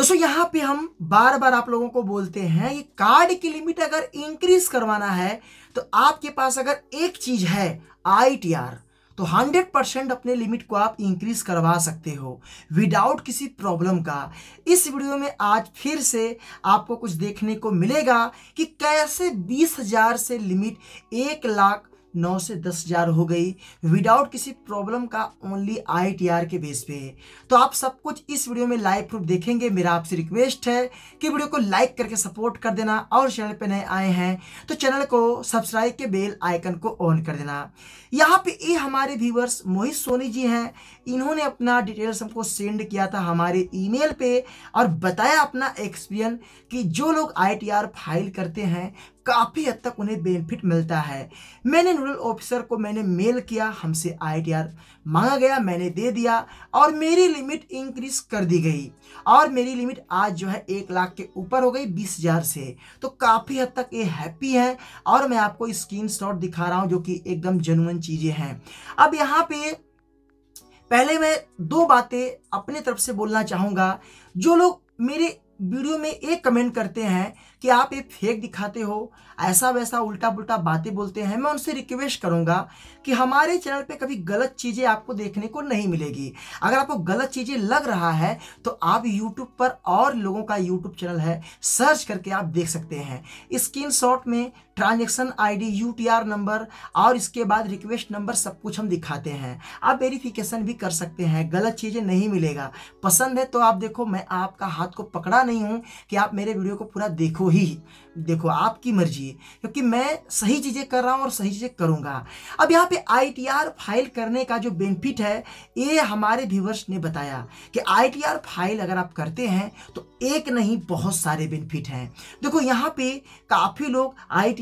दोस्तों यहां पे हम बार बार आप लोगों को बोलते हैं ये कार्ड की लिमिट अगर इंक्रीज करवाना है तो आपके पास अगर एक चीज है आई टी आर तो 100 परसेंट अपने लिमिट को आप इंक्रीज करवा सकते हो विदाउट किसी प्रॉब्लम का इस वीडियो में आज फिर से आपको कुछ देखने को मिलेगा कि कैसे 20,000 से लिमिट एक लाख नौ से दस हजार हो गई विदाउट किसी प्रॉब्लम का ओनली आई के बेस पे तो आप सब कुछ इस वीडियो में लाइव प्रूफ देखेंगे मेरा आपसे रिक्वेस्ट है कि वीडियो को लाइक करके सपोर्ट कर देना और चैनल पे नए आए हैं तो चैनल को सब्सक्राइब के बेल आइकन को ऑन कर देना यहाँ पे ये हमारे व्यूवर्स मोहित सोनी जी हैं इन्होंने अपना डिटेल्स हमको सेंड किया था हमारे ईमेल पे और बताया अपना एक्सपीरियंस कि जो लोग आई फाइल करते हैं काफ़ी हद तक उन्हें बेनिफिट मिलता है मैंने नोडल ऑफिसर को मैंने मेल किया हमसे आई मांगा गया मैंने दे दिया और मेरी लिमिट इंक्रीज कर दी गई और मेरी लिमिट आज जो है एक लाख के ऊपर हो गई बीस हज़ार से तो काफ़ी हद तक ये हैप्पी है और मैं आपको स्क्रीन दिखा रहा हूँ जो कि एकदम जेनुअन चीज़ें हैं अब यहाँ पे पहले मैं दो बातें अपने तरफ से बोलना चाहूँगा जो लोग मेरे वीडियो में एक कमेंट करते हैं कि आप ये फेक दिखाते हो ऐसा वैसा उल्टा पुल्टा बातें बोलते हैं मैं उनसे रिक्वेस्ट करूंगा कि हमारे चैनल पे कभी गलत चीज़ें आपको देखने को नहीं मिलेगी अगर आपको गलत चीज़ें लग रहा है तो आप यूट्यूब पर और लोगों का यूट्यूब चैनल है सर्च करके आप देख सकते हैं स्क्रीन में ट्रांजेक्शन टी आर नंबर और इसके बाद रिक्वेस्ट नंबर सब कुछ हम दिखाते हैं आप वेरिफिकेशन भी कर सकते हैं गलत चीज़ें नहीं मिलेगा पसंद है तो आप देखो मैं आपका हाथ को पकड़ा नहीं हूँ कि आप मेरे वीडियो को पूरा देखो ही देखो आपकी मर्जी है क्योंकि मैं सही चीज़ें कर रहा हूँ और सही चीज़ें करूँगा अब यहाँ पे आई फाइल करने का जो बेनिफिट है ये हमारे व्यूवर्स ने बताया कि आई फाइल अगर आप करते हैं तो एक नहीं बहुत सारे बेनिफिट हैं देखो यहाँ पे काफ़ी लोग आई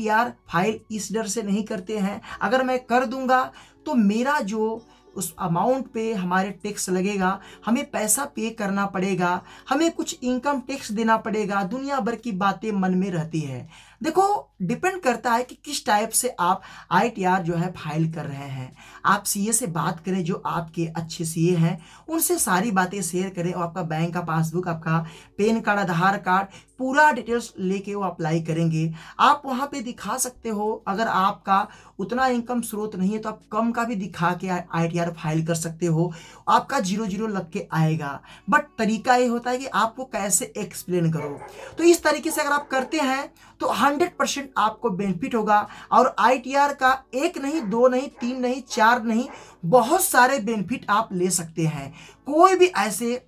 फाइल इस डर से नहीं करते हैं अगर मैं कर दूँगा तो मेरा जो उस अमाउंट पे हमारे टैक्स लगेगा हमें पैसा पे करना पड़ेगा हमें कुछ इनकम टैक्स देना पड़ेगा दुनिया भर की बातें मन में रहती है देखो डिपेंड करता है कि किस टाइप से आप आई जो है फाइल कर रहे हैं आप सीए से बात करें जो आपके अच्छे सीए हैं उनसे सारी बातें शेयर करें और आपका बैंक का पासबुक आपका पेन कार्ड आधार कार्ड पूरा डिटेल्स लेके वो अप्लाई करेंगे आप वहाँ पे दिखा सकते हो अगर आपका उतना इनकम स्रोत नहीं है तो आप कम का भी दिखा के आई फाइल कर सकते हो आपका जीरो जीरो लग के आएगा बट तरीका ये होता है कि आपको कैसे एक्सप्लेन करो तो इस तरीके से अगर आप करते हैं तो 100 परसेंट आपको बेनिफिट होगा और आईटीआर का एक नहीं दो नहीं तीन नहीं चार नहीं बहुत सारे बेनिफिट आप ले सकते हैं कोई भी ऐसे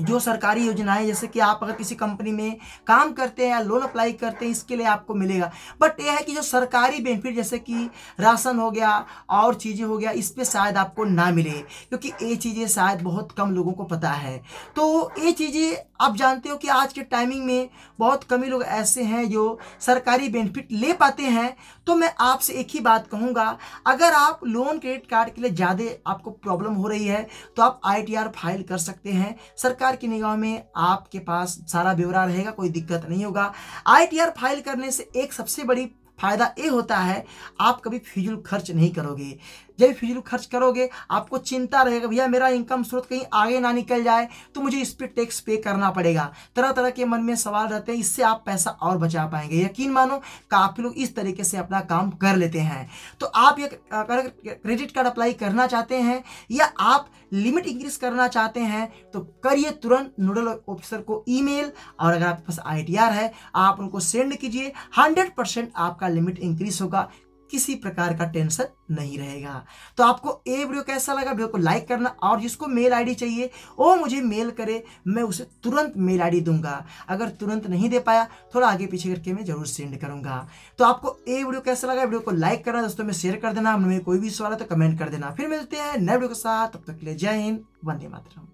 जो सरकारी योजनाएं जैसे कि आप अगर किसी कंपनी में काम करते हैं या लोन अप्लाई करते हैं इसके लिए आपको मिलेगा बट यह है कि जो सरकारी बेनिफिट जैसे कि राशन हो गया और चीज़ें हो गया इस पर शायद आपको ना मिले क्योंकि ये चीज़ें शायद बहुत कम लोगों को पता है तो ये चीज़ें आप जानते हो कि आज के टाइमिंग में बहुत कमी लोग ऐसे हैं जो सरकारी बेनिफिट ले पाते हैं तो मैं आपसे एक ही बात कहूँगा अगर आप लोन क्रेडिट कार्ड के लिए ज़्यादा आपको प्रॉब्लम हो रही है तो आप आई फाइल कर सकते हैं सरकार की निगाह में आपके पास सारा ब्यौरा रहेगा कोई दिक्कत नहीं होगा आई फाइल करने से एक सबसे बड़ी फ़ायदा ये होता है आप कभी फिजूल खर्च नहीं करोगे जब फिजूल खर्च करोगे आपको चिंता रहेगा भैया मेरा इनकम स्रोत कहीं आगे ना निकल जाए तो मुझे इस पर टैक्स पे करना पड़ेगा तरह तरह के मन में सवाल रहते हैं इससे आप पैसा और बचा पाएंगे यकीन मानो काफ़ी लोग इस तरीके से अपना काम कर लेते हैं तो आप ये क्रेडिट कार्ड अप्लाई करना चाहते हैं या आप लिमिट इंक्रीज करना चाहते हैं तो करिए तुरंत नोडल ऑफिसर को ईमेल और अगर आपके पास आईटीआर है आप उनको सेंड कीजिए 100 परसेंट आपका लिमिट इंक्रीज होगा किसी प्रकार का टेंशन नहीं रहेगा तो आपको ये वीडियो कैसा लगा वीडियो को लाइक करना और जिसको मेल आईडी चाहिए वो मुझे मेल करे मैं उसे तुरंत मेल आईडी दूंगा अगर तुरंत नहीं दे पाया थोड़ा आगे पीछे करके मैं जरूर सेंड करूंगा तो आपको ये वीडियो कैसा लगा वीडियो को लाइक करना दोस्तों में शेयर कर देना हमें कोई भी सवाल है तो कमेंट कर देना फिर मिलते हैं नए वीडियो के साथ तब तक के लिए जय हिंद वंदे मातरम